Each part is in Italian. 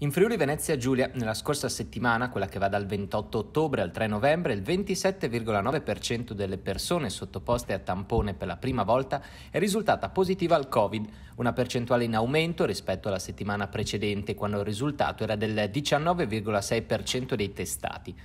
In Friuli Venezia Giulia nella scorsa settimana, quella che va dal 28 ottobre al 3 novembre, il 27,9% delle persone sottoposte a tampone per la prima volta è risultata positiva al Covid, una percentuale in aumento rispetto alla settimana precedente quando il risultato era del 19,6% dei testati.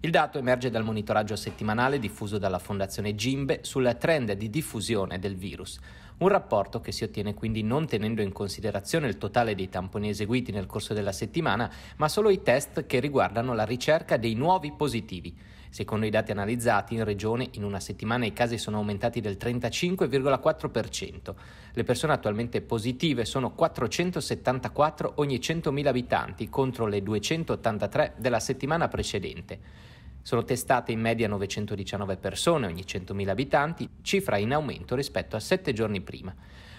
Il dato emerge dal monitoraggio settimanale diffuso dalla Fondazione Gimbe sul trend di diffusione del virus. Un rapporto che si ottiene quindi non tenendo in considerazione il totale dei tamponi eseguiti nel corso della settimana, ma solo i test che riguardano la ricerca dei nuovi positivi. Secondo i dati analizzati, in regione in una settimana i casi sono aumentati del 35,4%. Le persone attualmente positive sono 474 ogni 100.000 abitanti contro le 283 della settimana precedente. Sono testate in media 919 persone ogni 100.000 abitanti, cifra in aumento rispetto a sette giorni prima.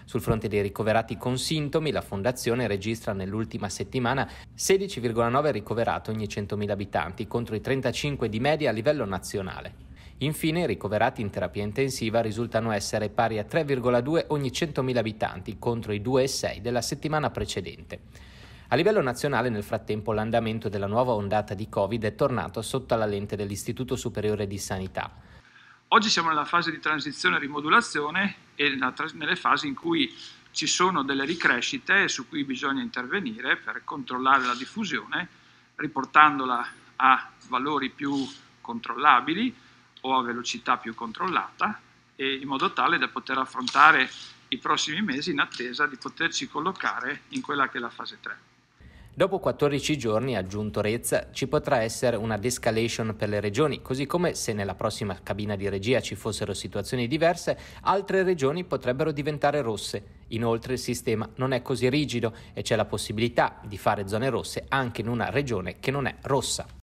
Sul fronte dei ricoverati con sintomi, la Fondazione registra nell'ultima settimana 16,9 ricoverati ogni 100.000 abitanti contro i 35 di media a livello nazionale. Infine, i ricoverati in terapia intensiva risultano essere pari a 3,2 ogni 100.000 abitanti contro i 2,6 della settimana precedente. A livello nazionale, nel frattempo, l'andamento della nuova ondata di Covid è tornato sotto la lente dell'Istituto Superiore di Sanità. Oggi siamo nella fase di transizione e rimodulazione e nelle fasi in cui ci sono delle ricrescite su cui bisogna intervenire per controllare la diffusione, riportandola a valori più controllabili o a velocità più controllata, in modo tale da poter affrontare i prossimi mesi in attesa di poterci collocare in quella che è la fase 3. Dopo 14 giorni, ha aggiunto Rezza, ci potrà essere una descalation per le regioni, così come se nella prossima cabina di regia ci fossero situazioni diverse, altre regioni potrebbero diventare rosse. Inoltre il sistema non è così rigido e c'è la possibilità di fare zone rosse anche in una regione che non è rossa.